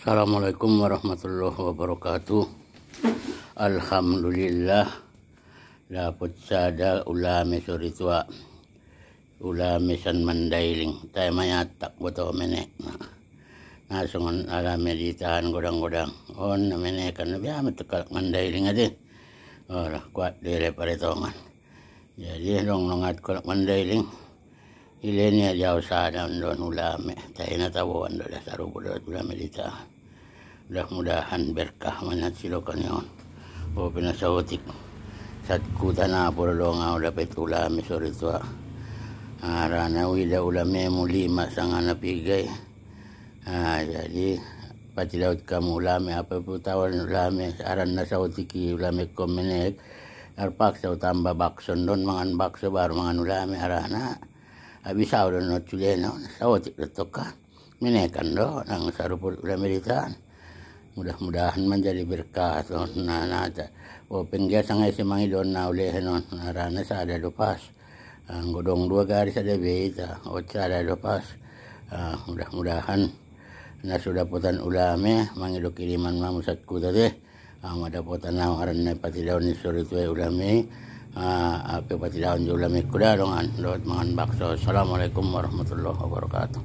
Assalamualaikum warahmatullahi wabarakatuh. Alhamdulillah dapat sada ulami suri tua ulami san mandailing tay mayatak boto menek na nasungan alami meditahan godang-godang on na menek kan biya metekal mandailing ade ora kuat dere pare tongan jadi dong nongat kolak mandailing ileni ajausana ya don ulame tahina tahu anda dah taruh budak ulame kita mudah-mudahan berkah manat silokan yon ya. o oh, pinasaotik sat kutana purulonga dapat ulame sore tua arana ah, wida ulame mulima sangat napigay ah, jadi patilaut kamu ulame apa pun tawan ulame aran nasaotiki ulame komenek arpak utamba bakson don mangan bakso baru mangan ulame arana avisauron los chilenos, sabotik les toka, menekan do, nang saruput udah Mudah-mudahan menjadi berkah, non nata. Oh, penggiat sangai semangi don naule non narana sa ada lepas. Ah, Godong dua garis ada beta, oh, sa ada lepas. Ah, mudah-mudahan potan ulame, mangilu kiriman mamusatku tadi. Amadapotan ah, nawaran pati daun isuri ulame apa ah, daun jula dengan an mangan bakso assalamualaikum warahmatullahi wabarakatuh